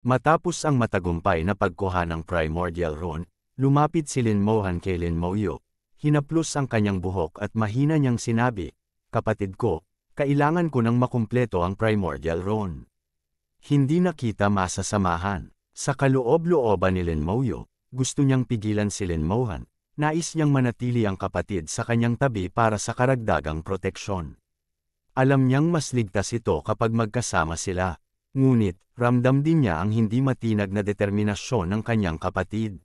Matapos ang matagumpay na pagkuha ng primordial rune, lumapit si Lin Mohan kay Lin Mouyo, hinaplos ang kanyang buhok at mahina niyang sinabi, Kapatid ko, kailangan ko nang makumpleto ang primordial rune. Hindi nakita masasamahan. Sa kaloob-looban ni Lin Mouyo, gusto niyang pigilan si Lin Mohan, nais niyang manatili ang kapatid sa kanyang tabi para sa karagdagang proteksyon. Alam niyang mas ligtas ito kapag magkasama sila. Ngunit, ramdam din niya ang hindi matinag na determinasyon ng kanyang kapatid.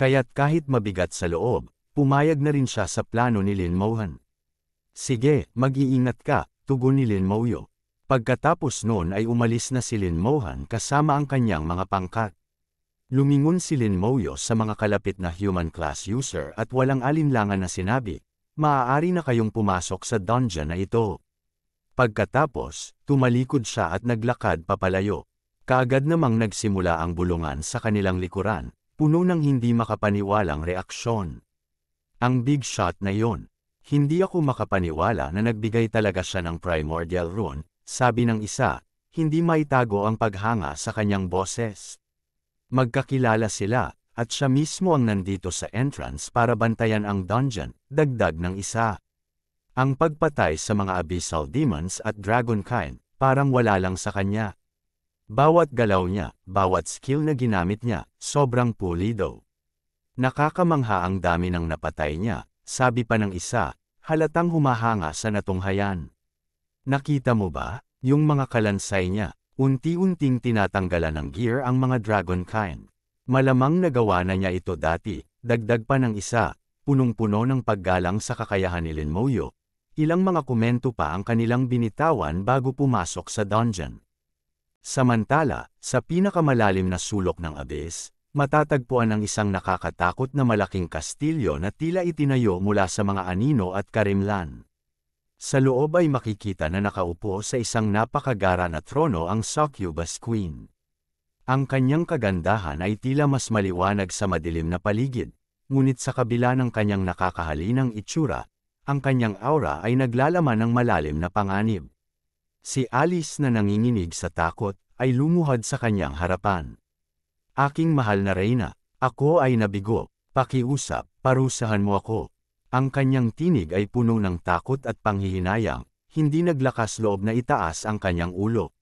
Kaya't kahit mabigat sa loob, pumayag na rin siya sa plano ni Lin Mohan. Sige, mag-iingat ka, tugon ni Lin Mauyo. Pagkatapos noon ay umalis na si Lin Mohan kasama ang kanyang mga pangkat. Lumingon si Lin Mauyo sa mga kalapit na human class user at walang alinlangan na sinabi, maaari na kayong pumasok sa dungeon na ito. Pagkatapos, tumalikod siya at naglakad papalayo. Kaagad namang nagsimula ang bulungan sa kanilang likuran, puno ng hindi makapaniwalang reaksyon. Ang big shot na yon. Hindi ako makapaniwala na nagbigay talaga siya ng primordial rune, sabi ng isa, hindi maitago ang paghanga sa kanyang boses. Magkakilala sila, at siya mismo ang nandito sa entrance para bantayan ang dungeon, dagdag ng isa. Ang pagpatay sa mga abyssal demons at dragonkind, parang wala lang sa kanya. Bawat galaw niya, bawat skill na ginamit niya, sobrang pulido. Nakakamangha ang dami ng napatay niya, sabi pa ng isa, halatang humahanga sa natunghayan. Nakita mo ba, yung mga kalansay niya, unti-unting tinatanggalan ng gear ang mga dragonkind. Malamang nagawa na niya ito dati, dagdag pa ng isa, punong-puno ng paggalang sa kakayahan ni Lin Moyo, Ilang mga komento pa ang kanilang binitawan bago pumasok sa dungeon. Samantala, sa pinakamalalim na sulok ng abyss, matatagpuan ang isang nakakatakot na malaking kastilyo na tila itinayo mula sa mga anino at karimlan. Sa loob ay makikita na nakaupo sa isang napakagara na trono ang succubus queen. Ang kanyang kagandahan ay tila mas maliwanag sa madilim na paligid, ngunit sa kabila ng kanyang nakakahalinang itsura, ang kanyang aura ay naglalaman ng malalim na panganib. Si Alice na nanginginig sa takot ay lumuhad sa kanyang harapan. Aking mahal na reyna, ako ay nabigo, pakiusap, parusahan mo ako. Ang kanyang tinig ay puno ng takot at panghihinayang, hindi naglakas loob na itaas ang kanyang ulo.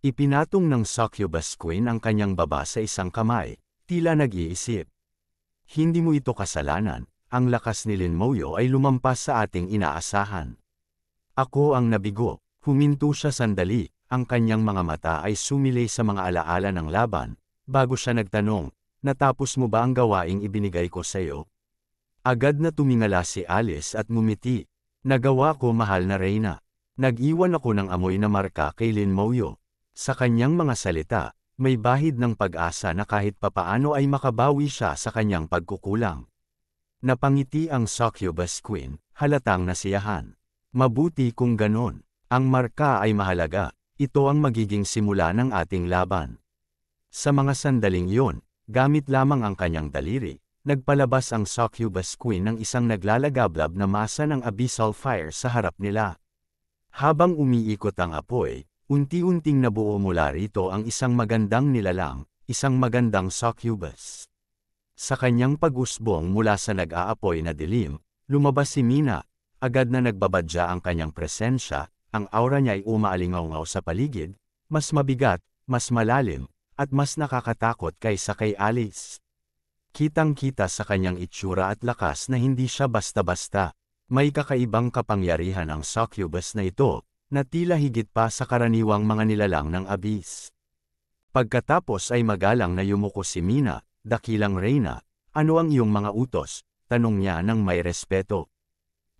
Ipinatong ng succubus queen ang kanyang baba sa isang kamay, tila nag-iisip. Hindi mo ito kasalanan, ang lakas ni Lin Moyo ay lumampas sa ating inaasahan. Ako ang nabigo, huminto siya sandali, ang kanyang mga mata ay sumilay sa mga alaala ng laban, bago siya nagtanong, natapos mo ba ang gawaing ibinigay ko sa iyo? Agad na tumingala si Alice at ngumiti, nagawa ko mahal na Reyna. Nag-iwan ako ng amoy na marka kay Lin Moyo. Sa kanyang mga salita, may bahid ng pag-asa na kahit papaano ay makabawi siya sa kanyang pagkukulang. Napangiti ang succubus queen, halatang nasiyahan. Mabuti kung ganon. Ang marka ay mahalaga, ito ang magiging simula ng ating laban. Sa mga sandaling yun, gamit lamang ang kanyang daliri, nagpalabas ang succubus queen ng isang naglalagablab na masa ng abyssal fire sa harap nila. Habang umiikot ang apoy, unti-unting nabuo mula rito ang isang magandang nilalang, isang magandang succubus. Sa kanyang pagusbong mula sa nag-aapoy na dilim, lumabas si Mina, agad na nagbabadya ang kanyang presensya, ang aura niya ay umaalingaw sa paligid, mas mabigat, mas malalim, at mas nakakatakot kaysa kay Alice. Kitang-kita sa kanyang itsura at lakas na hindi siya basta-basta. May kakaibang kapangyarihan ang succubus na ito, na tila higit pa sa karaniwang mga nilalang ng abis. Pagkatapos ay magalang na yumuko si Mina, Dakilang Reyna, ano ang iyong mga utos? Tanong niya ng may respeto.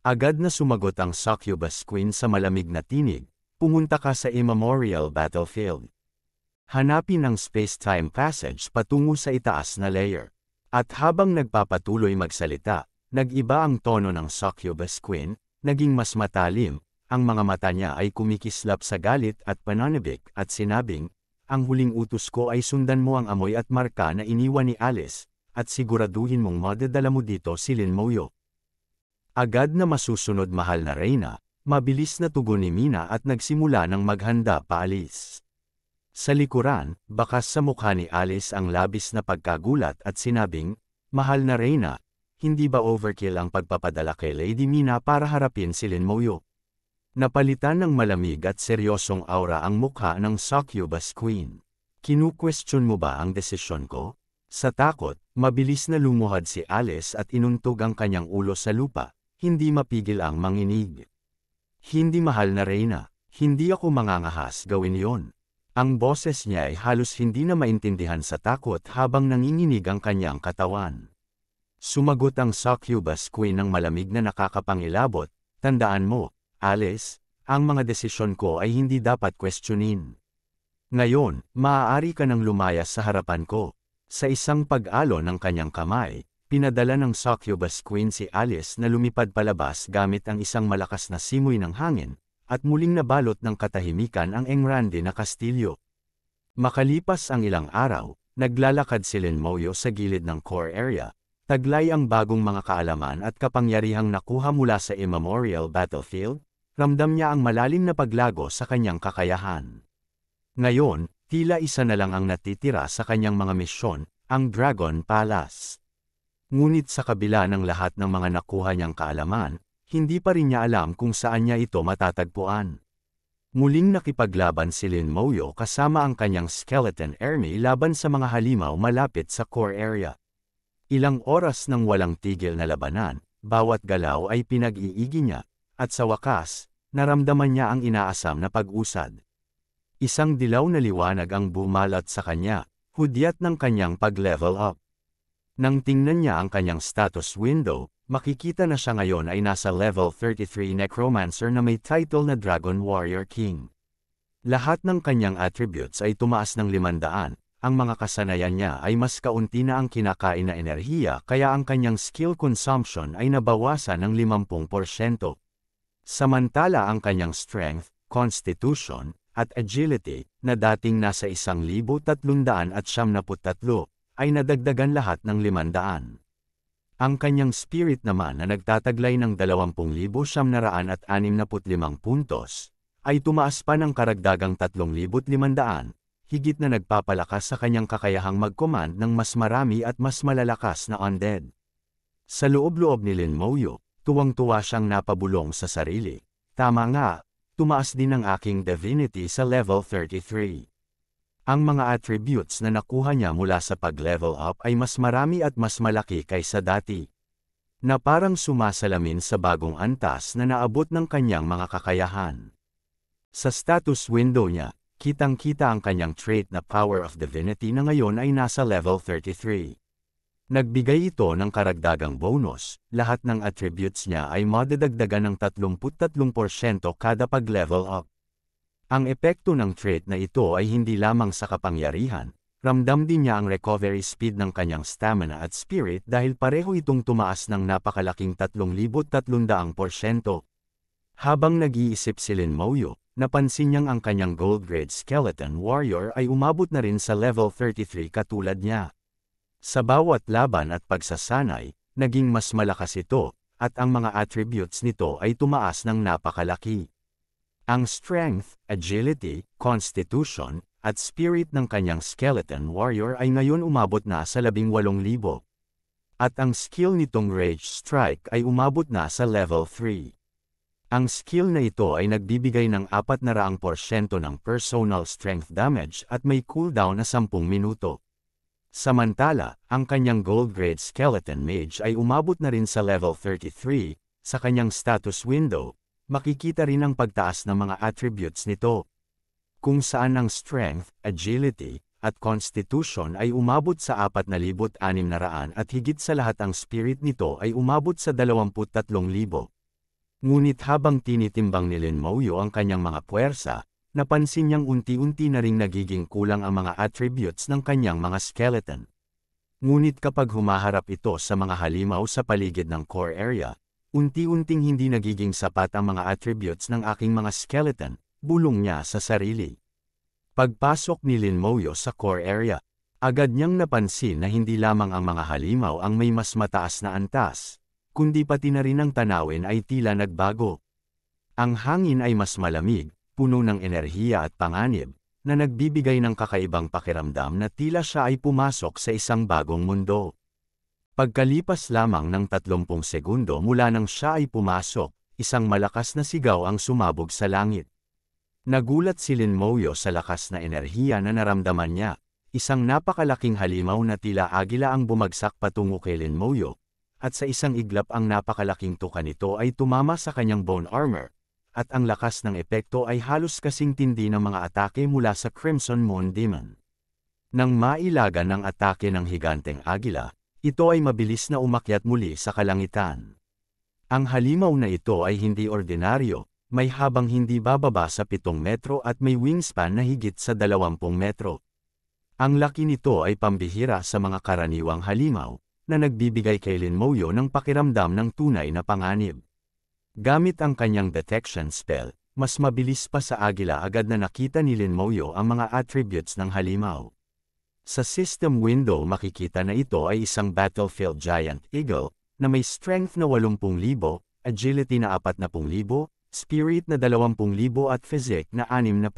Agad na sumagot ang succubus queen sa malamig na tinig, pumunta ka sa immemorial battlefield. Hanapin ang space-time passage patungo sa itaas na layer. At habang nagpapatuloy magsalita, nag-iba ang tono ng succubus queen, naging mas matalim, ang mga mata niya ay kumikislap sa galit at pananabik at sinabing, ang huling utos ko ay sundan mo ang amoy at marka na iniwan ni Alice, at siguraduhin mong madadala mo dito si Lin Moyo. Agad na masusunod mahal na Reyna, mabilis na tugon ni Mina at nagsimula ng maghanda paalis. Sa likuran, bakas sa mukha ni Alice ang labis na pagkagulat at sinabing, Mahal na Reyna, hindi ba overkill ang pagpapadala kay Lady Mina para harapin si Lin Moyo? Napalitan ng malamig at seryosong aura ang mukha ng succubus queen. Kinu-question mo ba ang desisyon ko? Sa takot, mabilis na lumuhad si Alice at inuntog ang kanyang ulo sa lupa, hindi mapigil ang manginig. Hindi mahal na Reyna, hindi ako mangangahas gawin yon. Ang boses niya ay halos hindi na maintindihan sa takot habang nanginginig ang kanyang katawan. Sumagot ang succubus queen ng malamig na nakakapangilabot, tandaan mo, Alice, ang mga desisyon ko ay hindi dapat questionin. Ngayon, maaari ka nang lumayas sa harapan ko. Sa isang pag-alo ng kanyang kamay, pinadala ng succubus queen si Alice na lumipad palabas gamit ang isang malakas na simoy ng hangin, at muling nabalot ng katahimikan ang Engrande na kastilyo. Makalipas ang ilang araw, naglalakad si Moyo sa gilid ng core area, taglay ang bagong mga kaalaman at kapangyarihang nakuha mula sa immemorial battlefield, ramdam niya ang malalim na paglago sa kanyang kakayahan. Ngayon, tila isa na lang ang natitira sa kanyang mga misyon, ang Dragon Palace. Ngunit sa kabila ng lahat ng mga nakuha niyang kaalaman, hindi pa rin niya alam kung saan niya ito matatagpuan. Muling nakipaglaban si Lin Moyo kasama ang kanyang skeleton army laban sa mga halimaw malapit sa core area. Ilang oras ng walang tigil na labanan, bawat galaw ay pinag-iigi niya, at sa wakas, naramdaman niya ang inaasam na pag-usad. Isang dilaw na liwanag ang bumalat sa kanya, hudyat ng kanyang pag-level up. Nang tingnan niya ang kanyang status window, makikita na siya ngayon ay nasa level 33 necromancer na may title na Dragon Warrior King. Lahat ng kanyang attributes ay tumaas ng limandaan, ang mga kasanayan niya ay mas kaunti na ang kinakain na enerhiya kaya ang kanyang skill consumption ay nabawasan ng 50%. Samantala ang kanyang strength, constitution, at agility, na dating nasa 1,373 ay nadagdagan lahat ng 500. Ang kanyang spirit naman na nagtataglay ng 20,765 puntos, ay tumaas pa ng karagdagang 3,500, higit na nagpapalakas sa kanyang kakayahang mag-command ng mas marami at mas malalakas na undead. Sa loob-loob ni Lin Moyo, tuwang-tuwa siyang napabulong sa sarili. Tama nga, tumaas din ang aking divinity sa level 33. Ang mga attributes na nakuha niya mula sa pag-level up ay mas marami at mas malaki kaysa dati. Na parang sumasalamin sa bagong antas na naabot ng kanyang mga kakayahan. Sa status window niya, kitang-kita ang kanyang trait na Power of Divinity na ngayon ay nasa level 33. Nagbigay ito ng karagdagang bonus, lahat ng attributes niya ay madadagdagan ng 33% kada pag-level up. Ang epekto ng trait na ito ay hindi lamang sa kapangyarihan, ramdam din niya ang recovery speed ng kanyang stamina at spirit dahil pareho itong tumaas ng napakalaking 3,300%. Habang nag-iisip si Lin Moyo, napansin niyang ang kanyang gold grade skeleton warrior ay umabot na rin sa level 33 katulad niya. Sa bawat laban at pagsasanay, naging mas malakas ito, at ang mga attributes nito ay tumaas ng napakalaki. Ang strength, agility, constitution, at spirit ng kanyang skeleton warrior ay ngayon umabot na sa 18,000. At ang skill nitong Rage Strike ay umabot na sa level 3. Ang skill na ito ay nagbibigay ng 400% ng personal strength damage at may cooldown na 10 minuto. Samantala, ang kanyang gold grade skeleton mage ay umabot na rin sa level 33, sa kanyang status window, makikita rin ang pagtaas ng mga attributes nito. Kung saan ang strength, agility, at constitution ay umabot sa 4,600 at higit sa lahat ang spirit nito ay umabot sa 23,000. Ngunit habang tinitimbang ni Lin Mouyo ang kanyang mga puwersa, napansin niyang unti-unti na ring nagiging kulang ang mga attributes ng kanyang mga skeleton. Ngunit kapag humaharap ito sa mga halimaw sa paligid ng core area, unti-unting hindi nagiging sapat ang mga attributes ng aking mga skeleton, bulong niya sa sarili. Pagpasok ni Lin Moyo sa core area, agad niyang napansin na hindi lamang ang mga halimaw ang may mas mataas na antas, kundi pati na rin ang tanawin ay tila nagbago. Ang hangin ay mas malamig, puno ng enerhiya at panganib, na nagbibigay ng kakaibang pakiramdam na tila siya ay pumasok sa isang bagong mundo. Pagkalipas lamang ng 30 segundo mula nang siya ay pumasok, isang malakas na sigaw ang sumabog sa langit. Nagulat si Lin Moyo sa lakas na enerhiya na naramdaman niya, isang napakalaking halimaw na tila agila ang bumagsak patungo kay Lin Moyo, at sa isang iglap ang napakalaking tuka nito ay tumama sa kanyang bone armor, at ang lakas ng epekto ay halos kasing tindi ng mga atake mula sa Crimson Moon Demon. Nang mailagan ng atake ng higanteng agila, ito ay mabilis na umakyat muli sa kalangitan. Ang halimaw na ito ay hindi ordinaryo, may habang hindi bababa sa 7 metro at may wingspan na higit sa 20 metro. Ang laki nito ay pambihira sa mga karaniwang halimaw, na nagbibigay kay Lin Moyo ng pakiramdam ng tunay na panganib. Gamit ang kanyang detection spell, mas mabilis pa sa agila agad na nakita ni Lin Moyo ang mga attributes ng halimaw. Sa system window makikita na ito ay isang battlefield giant eagle, na may strength na 80,000, agility na 40,000, spirit na 20,000 at physique na 60,000.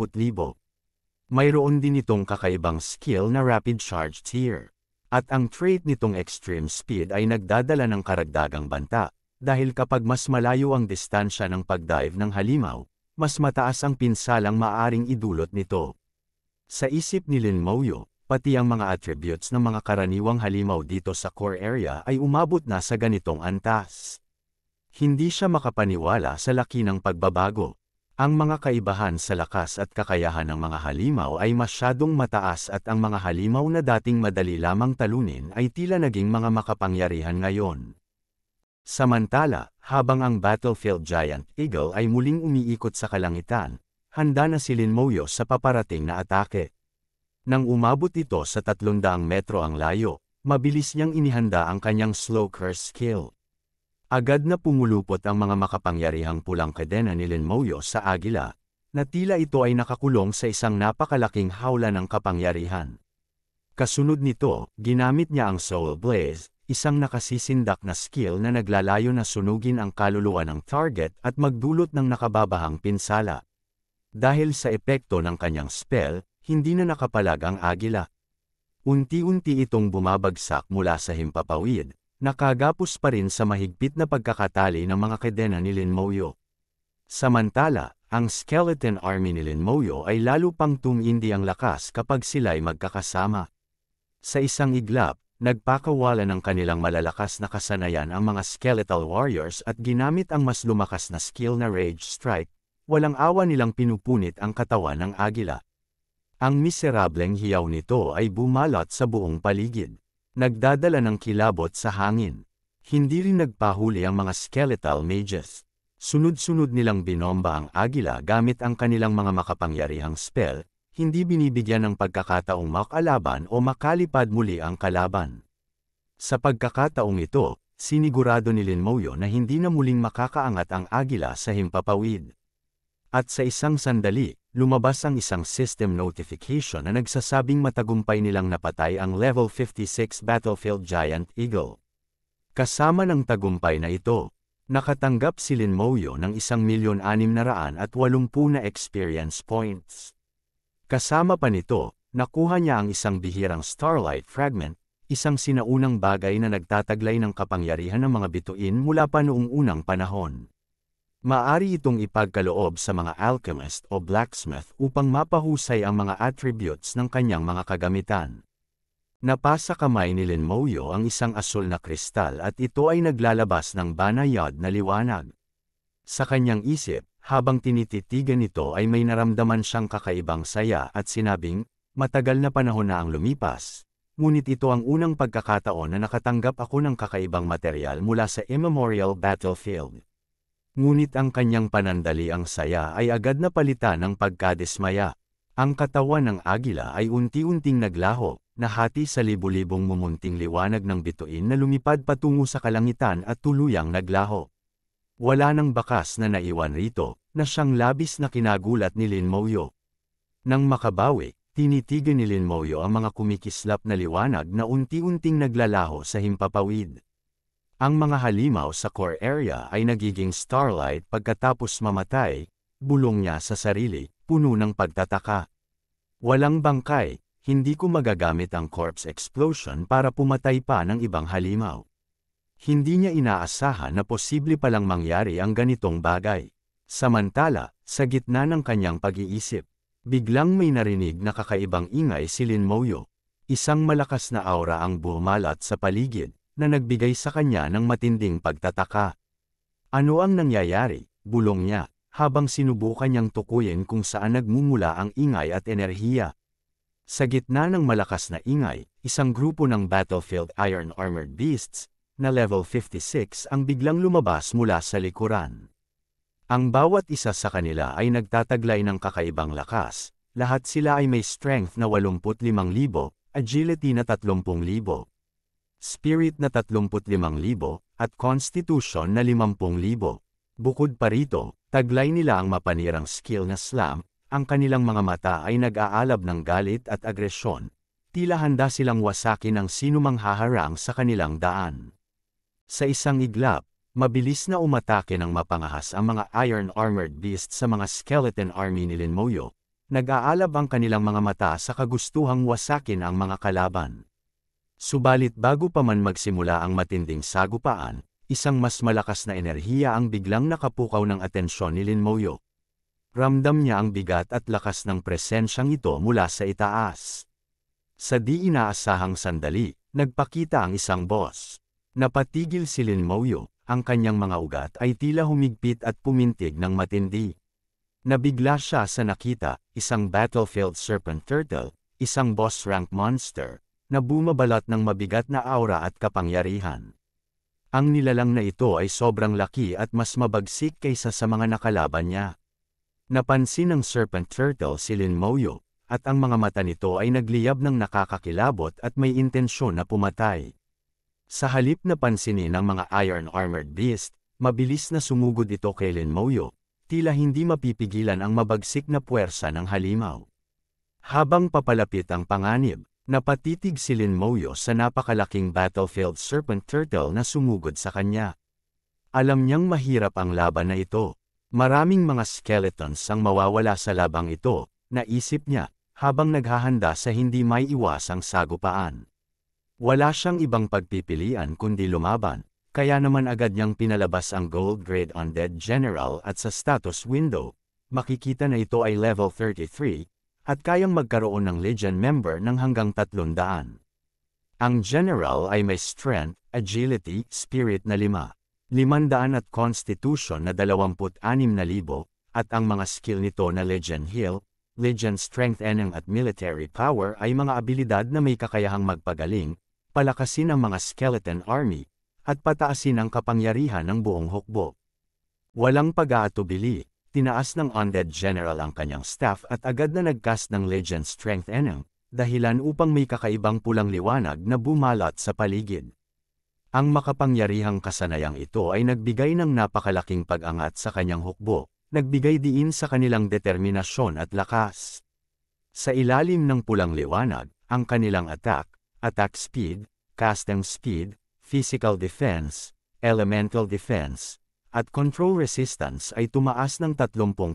Mayroon din itong kakaibang skill na rapid charge tier. At ang trait nitong extreme speed ay nagdadala ng karagdagang banta, dahil kapag mas malayo ang distansya ng pagdive ng halimaw, mas mataas ang pinsalang maaring idulot nito. Sa isip ni Lin Mouyo, pati ang mga attributes ng mga karaniwang halimaw dito sa core area ay umabot na sa ganitong antas. Hindi siya makapaniwala sa laki ng pagbabago. Ang mga kaibahan sa lakas at kakayahan ng mga halimaw ay masyadong mataas at ang mga halimaw na dating madali lamang talunin ay tila naging mga makapangyarihan ngayon. Samantala, habang ang Battlefield Giant Eagle ay muling umiikot sa kalangitan, handa na si Lin Moyo sa paparating na atake. Nang umabot ito sa 300 metro ang layo, mabilis niyang inihanda ang kanyang slow curse skill. Agad na pumulupot ang mga makapangyarihang pulang kadena ni Lin Moyo sa agila, na tila ito ay nakakulong sa isang napakalaking hawla ng kapangyarihan. Kasunod nito, ginamit niya ang Soul Blaze, isang nakasisindak na skill na naglalayo na sunugin ang kaluluwa ng target at magdulot ng nakababahang pinsala. Dahil sa epekto ng kanyang spell, hindi na nakapalag ang agila. Unti-unti itong bumabagsak mula sa himpapawid, nakagapos pa rin sa mahigpit na pagkakatali ng mga kadena ni Lin Moyo. Samantala, ang skeleton army ni Lin Moyo ay lalo pang tumindi ang lakas kapag sila'y magkakasama. Sa isang iglap, nagpakawala ng kanilang malalakas na kasanayan ang mga skeletal warriors at ginamit ang mas lumakas na skill na rage strike, walang awa nilang pinupunit ang katawan ng agila. Ang miserableng hiyaw nito ay bumalot sa buong paligid. Nagdadala ng kilabot sa hangin. Hindi rin nagpahuli ang mga skeletal mages. Sunod-sunod nilang binomba ang agila gamit ang kanilang mga makapangyarihang spell, hindi binibigyan ng pagkakataong makalaban o makalipad muli ang kalaban. Sa pagkakataong ito, sinigurado ni Lin Linmoyo na hindi na muling makakaangat ang agila sa himpapawid. At sa isang sandali, lumabas ang isang system notification na nagsasabing matagumpay nilang napatay ang Level 56 Battlefield Giant Eagle. Kasama ng tagumpay na ito, nakatanggap si Lin Linmoyo ng 1,680,080 na experience points. Kasama pa nito, nakuha niya ang isang bihirang starlight fragment, isang sinaunang bagay na nagtataglay ng kapangyarihan ng mga bituin mula pa noong unang panahon. Maari itong ipagkaloob sa mga alchemist o blacksmith upang mapahusay ang mga attributes ng kanyang mga kagamitan. Napasa kamay ni Lin Moyo ang isang asul na kristal at ito ay naglalabas ng banayad na liwanag. Sa kanyang isip, habang tinititigan ito ay may naramdaman siyang kakaibang saya at sinabing, matagal na panahon na ang lumipas. Ngunit ito ang unang pagkakataon na nakatanggap ako ng kakaibang material mula sa Immemorial Battlefield. Ngunit ang kanyang panandali ang saya ay agad na palitan ng pagkadismaya. Ang katawan ng agila ay unti-unting naglaho, nahati sa libu-libong mumunting liwanag ng bituin na lumipad patungo sa kalangitan at tuluyang naglaho. Wala nang bakas na naiwan rito, na siyang labis na kinagulat ni Lin Moyo. Nang makabawi, tinitigan ni Lin Moyo ang mga kumikislap na liwanag na unti-unting naglalaho sa himpapawid. Ang mga halimaw sa core area ay nagiging starlight pagkatapos mamatay, bulong niya sa sarili, puno ng pagtataka. Walang bangkay, hindi ko magagamit ang corpse explosion para pumatay pa ng ibang halimaw. Hindi niya inaasahan na posible palang mangyari ang ganitong bagay. Samantala, sa gitna ng kanyang pag-iisip, biglang may narinig na kakaibang ingay si Lin Moyo. Isang malakas na aura ang bumalat sa paligid, na nagbigay sa kanya ng matinding pagtataka. Ano ang nangyayari, bulong niya, habang sinubukan niyang tukuyin kung saan nagmumula ang ingay at enerhiya. Sa gitna ng malakas na ingay, isang grupo ng Battlefield Iron Armored Beasts, na level 56 ang biglang lumabas mula sa likuran. Ang bawat isa sa kanila ay nagtataglay ng kakaibang lakas, lahat sila ay may strength na 85,000, agility na 30,000, spirit na 35,000, at constitution na 50,000. Bukod pa rito, taglay nila ang mapanirang skill na slam, ang kanilang mga mata ay nag-aalab ng galit at agresyon, tila handa silang wasakin ang sinumang haharang sa kanilang daan. Sa isang iglap, mabilis na umatake ng mapangahas ang mga Iron Armored Beast sa mga Skeleton Army ni Lin Moyo. Nag-aalab ang kanilang mga mata sa kagustuhang wasakin ang mga kalaban. Subalit bago pa man magsimula ang matinding sagupaan, isang mas malakas na enerhiya ang biglang nakapukaw ng atensyon ni Lin Moyo. Ramdam niya ang bigat at lakas ng presensyang ito mula sa itaas. Sa di inaasahang sandali, nagpakita ang isang boss. Napatigil si Lin Mouyo, ang kanyang mga ugat ay tila humigpit at pumintig ng matindi. Nabigla siya sa nakita, isang battlefield serpent turtle, isang boss rank monster, na bumabalat ng mabigat na aura at kapangyarihan. Ang nilalang na ito ay sobrang laki at mas mabagsik kaysa sa mga nakalaban niya. Napansin ng serpent turtle si Lin Mouyo, at ang mga mata nito ay nagliyab ng nakakakilabot at may intensyon na pumatay. Sa halip na pansinin ng mga iron-armored beast, mabilis na sumugod ito kay Lenmoyo, tila hindi mapipigilan ang mabagsik na puwersa ng halimaw. Habang papalapit ang panganib, napatitig si Linmoyo sa napakalaking battlefield serpent turtle na sumugod sa kanya. Alam niyang mahirap ang laban na ito. Maraming mga skeletons ang mawawala sa labang ito, naisip niya, habang naghahanda sa hindi may iwasang sagupaan. Wala siyang ibang pagpipilian kundi lumaban, kaya naman agad niyang pinalabas ang gold grade on Dead General at sa status window, makikita na ito ay level 33, at kayang magkaroon ng Legion member ng hanggang 300. Ang General ay may strength, agility, spirit na 5, 500 at constitution na 26,000 at ang mga skill nito na Legion Heal, Legion Strength Enang at Military Power ay mga abilidad na may kakayahang magpagaling, palakasin ang mga skeleton army, at pataasin ang kapangyarihan ng buong hukbo. Walang pag-aatubili, tinaas ng undead general ang kanyang staff at agad na nagcast ng legend strength enang, dahilan upang may kakaibang pulang liwanag na bumalat sa paligid. Ang makapangyarihang kasanayang ito ay nagbigay ng napakalaking pag-angat sa kanyang hukbo, nagbigay diin sa kanilang determinasyon at lakas. Sa ilalim ng pulang liwanag, ang kanilang attack, attack speed, custom speed, physical defense, elemental defense, at control resistance ay tumaas ng 30%.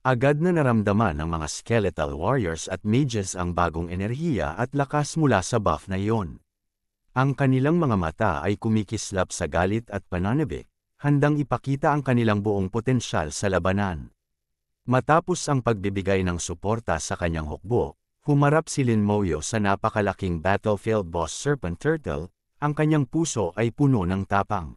Agad na naramdaman ng mga skeletal warriors at mages ang bagong enerhiya at lakas mula sa buff na iyon. Ang kanilang mga mata ay kumikislap sa galit at pananabik, handang ipakita ang kanilang buong potensyal sa labanan. Matapos ang pagbibigay ng suporta sa kanyang hukbo, Humarap si Lin Moyo sa napakalaking battlefield boss Serpent Turtle, ang kanyang puso ay puno ng tapang.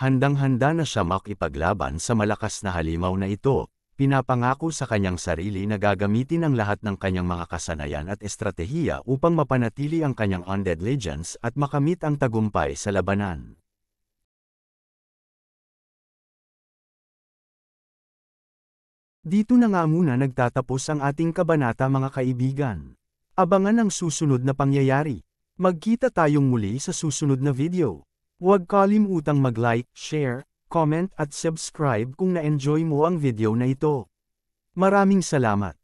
Handang-handa na siya makipaglaban sa malakas na halimaw na ito, pinapangako sa kanyang sarili na gagamitin ang lahat ng kanyang mga kasanayan at estratehiya upang mapanatili ang kanyang undead legends at makamit ang tagumpay sa labanan. Dito na nga muna nagtatapos ang ating kabanata mga kaibigan. Abangan ang susunod na pangyayari. Magkita tayong muli sa susunod na video. Huwag kalimutang mag-like, share, comment at subscribe kung na-enjoy mo ang video na ito. Maraming salamat!